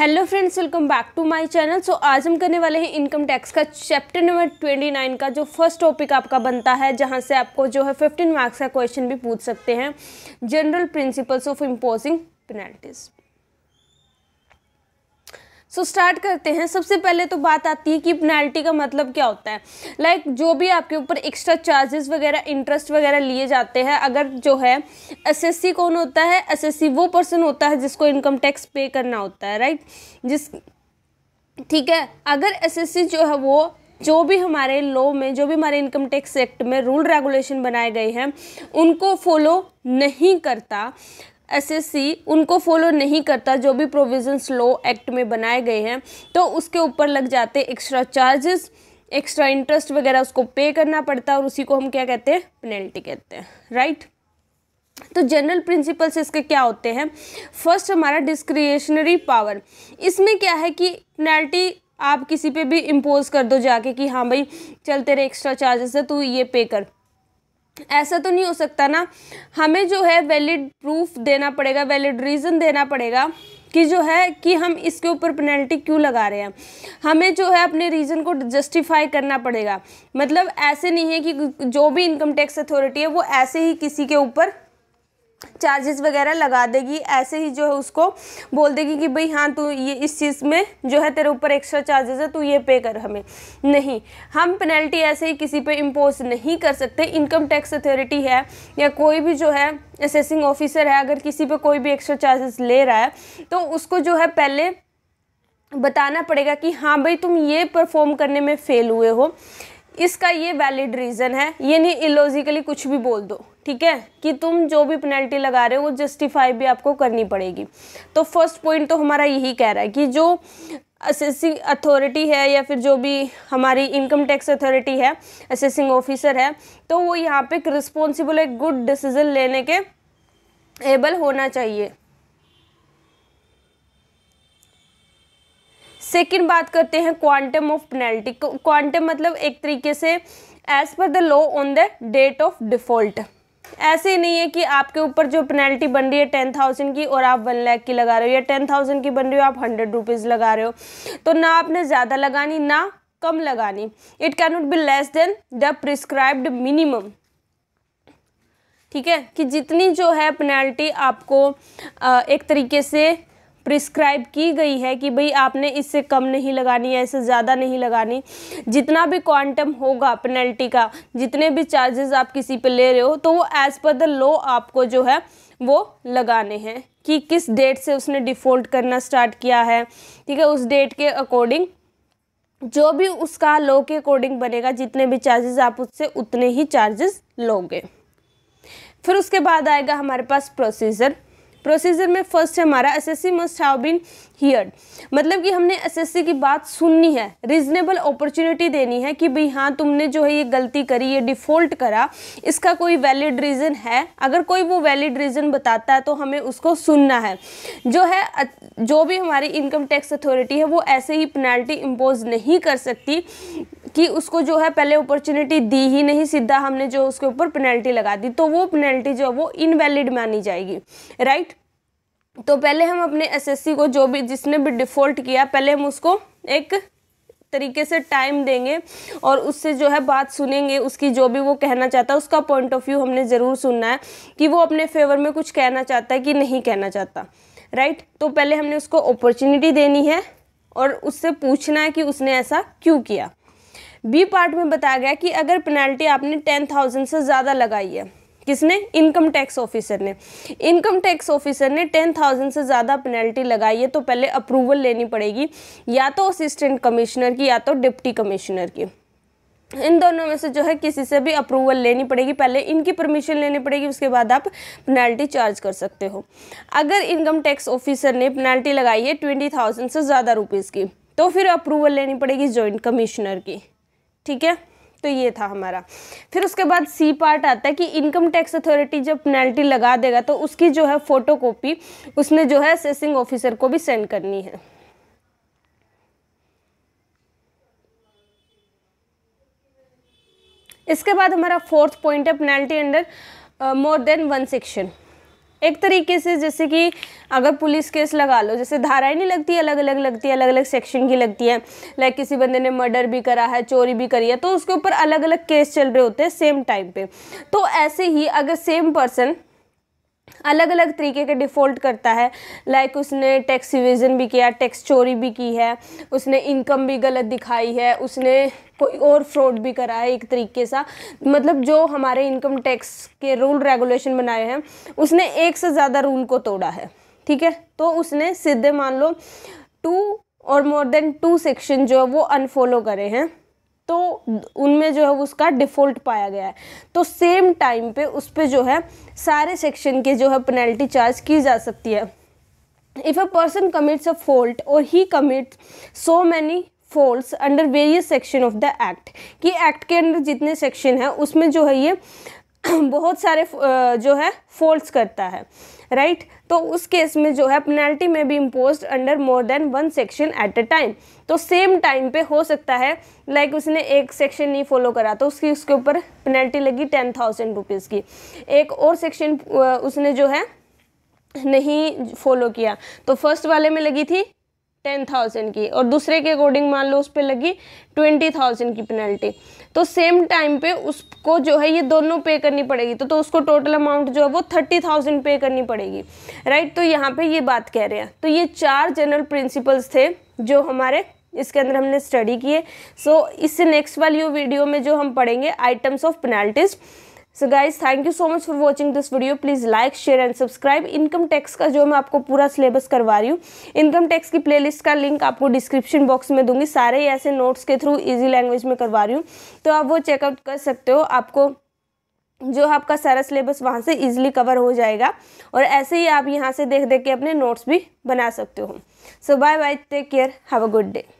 Hello friends welcome back to my channel so आज हम करने वाले हैं इनकम टैक्स का चैप्टर नंबर 29 का जो फर्स्ट टॉपिक आपका बनता है जहां से आपको जो है 15 मार्क्स का क्वेश्चन भी पूछ सकते हैं general principles of imposing penalties so so, start करते हैं सबसे पहले तो बात आती है कि पेनल्टी का मतलब क्या होता है लाइक like, जो भी आपके ऊपर एक्स्ट्रा चार्जेस वगैरह इंटरेस्ट वगैरह लिए जाते हैं अगर जो है एसएससी कौन होता है एसएससी वो पर्सन होता है जिसको इनकम टैक्स पे करना होता है राइट जिस ठीक है अगर एसएससी जो है वो जो भी हमारे लॉ में जो भी हमारे इनकम टैक्स एक्ट में रूल रेगुलेशन बनाए गए हैं उनको फॉलो नहीं करता एसएससी उनको फॉलो नहीं करता जो भी प्रोविजंस लॉ एक्ट में बनाए गए हैं तो उसके ऊपर लग जाते एक्स्ट्रा चार्जेस एक्स्ट्रा इंटरेस्ट वगैरह उसको पे करना पड़ता है और उसी को हम क्या कहते हैं पेनल्टी कहते हैं राइट तो जनरल प्रिंसिपल्स इसके क्या होते हैं फर्स्ट हमारा डिस्क्रिएशनरी पावर इसमें क्या है कि पेनल्टी आप किसी पे भी इम्पोज कर दो जाके कि हाँ भाई चलते रहे एक्स्ट्रा चार्जेस है तू ये पे कर ऐसा तो नहीं हो सकता ना हमें जो है वैलिड प्रूफ देना पड़ेगा वैलिड रीज़न देना पड़ेगा कि जो है कि हम इसके ऊपर पेनल्टी क्यों लगा रहे हैं हमें जो है अपने रीज़न को जस्टिफाई करना पड़ेगा मतलब ऐसे नहीं है कि जो भी इनकम टैक्स अथॉरिटी है वो ऐसे ही किसी के ऊपर चार्जेस वगैरह लगा देगी ऐसे ही जो है उसको बोल देगी कि भाई हाँ तू ये इस चीज़ में जो है तेरे ऊपर एक्स्ट्रा चार्जेस है तू ये पे कर हमें नहीं हम पेनल्टी ऐसे ही किसी पे इम्पोज नहीं कर सकते इनकम टैक्स अथॉरिटी है या कोई भी जो है असेसिंग ऑफिसर है अगर किसी पे कोई भी एक्स्ट्रा चार्जेस ले रहा है तो उसको जो है पहले बताना पड़ेगा कि हाँ भाई तुम ये परफॉर्म करने में फ़ेल हुए हो इसका ये वैलिड रीज़न है ये नहीं इलॉजिकली कुछ भी बोल दो ठीक है कि तुम जो भी पेनल्टी लगा रहे हो वो जस्टिफाई भी आपको करनी पड़ेगी तो फर्स्ट पॉइंट तो हमारा यही कह रहा है कि जो असेसिंग अथॉरिटी है या फिर जो भी हमारी इनकम टैक्स अथॉरिटी है असेसिंग ऑफिसर है तो वो यहाँ पे रिस्पॉन्सिबल एक गुड डिसीजन लेने के एबल होना चाहिए सेकेंड बात करते हैं क्वांटम ऑफ पेनल्टी क्वांटम मतलब एक तरीके से as per the law on the date of default ऐसे नहीं है कि आपके ऊपर जो पेनल्टी बन रही है टेन थाउजेंड की और आप वन लैख की लगा रहे हो या टेन थाउजेंड की बन रही हो आप हंड्रेड रुपीज़ लगा रहे हो तो ना आपने ज़्यादा लगानी ना कम लगानी it cannot be less than the prescribed minimum ठीक है कि जितनी जो है पेनल्टी आपको एक तरीके से प्रिस्क्राइब की गई है कि भाई आपने इससे कम नहीं लगानी है इससे ज़्यादा नहीं लगानी जितना भी क्वांटम होगा पेनल्टी का जितने भी चार्जेस आप किसी पे ले रहे हो तो वो एज़ पर द लॉ आपको जो है वो लगाने हैं कि किस डेट से उसने डिफ़ॉल्ट करना स्टार्ट किया है ठीक है उस डेट के अकॉर्डिंग जो भी उसका लॉ के अकॉर्डिंग बनेगा जितने भी चार्जेस आप उससे उतने ही चार्जेस लोगे फिर उसके बाद आएगा हमारे पास प्रोसीजर प्रोसीजर में फर्स्ट है हमारा assessee must have been heard मतलब कि हमने एसएससी की बात सुननी है रीजनेबल अपॉर्चुनिटी देनी है कि भाई हाँ तुमने जो है ये गलती करी ये डिफ़ॉल्ट करा इसका कोई वैलिड रीज़न है अगर कोई वो वैलिड रीज़न बताता है तो हमें उसको सुनना है जो है जो भी हमारी इनकम टैक्स अथॉरिटी है वो ऐसे ही पेनल्टी इम्पोज नहीं कर सकती कि उसको जो है पहले अपॉर्चुनिटी दी ही नहीं सीधा हमने जो उसके ऊपर पेनल्टी लगा दी तो वो पेनल्टी जो है वो इनवैलिड मानी जाएगी राइट तो पहले हम अपने एसएससी को जो भी जिसने भी डिफ़ॉल्ट किया पहले हम उसको एक तरीके से टाइम देंगे और उससे जो है बात सुनेंगे उसकी जो भी वो कहना चाहता है उसका पॉइंट ऑफ व्यू हमने ज़रूर सुनना है कि वो अपने फेवर में कुछ कहना चाहता है कि नहीं कहना चाहता राइट तो पहले हमने उसको अपॉर्चुनिटी देनी है और उससे पूछना है कि उसने ऐसा क्यों किया बी पार्ट में बताया गया कि अगर पेनल्टी आपने टेन थाउजेंड से ज़्यादा लगाई है किसने इनकम टैक्स ऑफिसर ने इनकम टैक्स ऑफिसर ने टेन थाउजेंड से ज़्यादा पेनल्टी लगाई है तो पहले अप्रूवल लेनी पड़ेगी या तो असिस्टेंट कमिश्नर की या तो डिप्टी कमिश्नर की इन दोनों में से जो है किसी से भी अप्रूवल लेनी पड़ेगी पहले इनकी परमिशन लेनी पड़ेगी उसके बाद आप पेनल्टी चार्ज कर सकते हो अगर इनकम टैक्स ऑफिसर ने पेनल्टी लगाई है ट्वेंटी थाउजेंड से ज़्यादा रुपीज़ की तो फिर अप्रूवल लेनी पड़ेगी जॉइंट कमिश्नर की ठीक है तो ये था हमारा फिर उसके बाद सी पार्ट आता है कि इनकम टैक्स अथॉरिटी जब पेनल्टी लगा देगा तो उसकी जो है फ़ोटो कॉपी उसने जो है असेसिंग ऑफिसर को भी सेंड करनी है इसके बाद हमारा फोर्थ पॉइंट है penalty under more than one section एक तरीके से जैसे कि अगर पुलिस केस लगा लो जैसे धाराएं नहीं लगती अलग अलग लगती है अलग अलग सेक्शन की लगती है लाइक किसी बंदे ने मर्डर भी करा है चोरी भी करी है तो उसके ऊपर अलग अलग केस चल रहे होते हैं सेम टाइम पे तो ऐसे ही अगर सेम पर्सन अलग अलग तरीके के डिफ़ॉल्ट करता है लाइक उसने टैक्स रिविजन भी किया टैक्स चोरी भी की है उसने इनकम भी गलत दिखाई है उसने कोई और फ्रॉड भी करा है एक तरीके सा मतलब जो हमारे इनकम टैक्स के रूल रेगुलेशन बनाए हैं उसने एक से ज़्यादा रूल को तोड़ा है ठीक है तो उसने सीधे मान लो टू और मोर देन टू सेक्शन जो है वो अनफॉलो करे हैं तो उनमें जो है उसका डिफ़ॉल्ट पाया गया है तो सेम टाइम पे उस पर जो है सारे सेक्शन के जो है पेनल्टी चार्ज की जा सकती है if a person commits a fault और he commits so many fault under various section of the act कि एक्ट के अंदर जितने सेक्शन हैं उसमें जो है ये बहुत सारे जो है फॉल्ट्स करता है राइट right? तो उस केस में जो है पेनल्टी में भी impose under more than one section at a time तो सेम टाइम पे हो सकता है लाइक like उसने एक सेक्शन नहीं फॉलो करा तो उसकी उसके ऊपर पेनल्टी लगी टेन थाउजेंड रुपीज़ की एक और सेक्शन उसने जो है नहीं फॉलो किया तो फर्स्ट वाले में लगी थी टेन थाउजेंड की और दूसरे के अकॉर्डिंग मान लो उस पर लगी ट्वेंटी थाउजेंड की पेनल्टी तो सेम टाइम पे उसको जो है ये दोनों पे करनी पड़ेगी तो तो उसको टोटल अमाउंट जो है वो थर्टी थाउजेंड पे करनी पड़ेगी राइट तो यहाँ पे ये बात कह रहे हैं तो ये चार जनरल प्रिंसिपल्स थे जो हमारे इसके अंदर हमने स्टडी किए सो so, इससे नेक्स्ट वाली वीडियो में जो हम पढ़ेंगे items of penalties so guys thank you so much for watching this video please like share and subscribe income tax का जो मैं आपको पूरा सिलेबस करवा रही हूँ इनकम टैक्स की प्लेलिस्ट का लिंक आपको डिस्क्रिप्शन बॉक्स में दूंगी सारे ऐसे नोट्स के थ्रू ईजी लैंग्वेज में करवा रही हूँ तो आप वो चेकआउट कर सकते हो आपको जो आपका सारा सिलेबस वहाँ से ईजिली कवर हो जाएगा और ऐसे ही आप यहाँ से देख देख के अपने नोट्स भी बना सकते हो so bye bye take care have a good day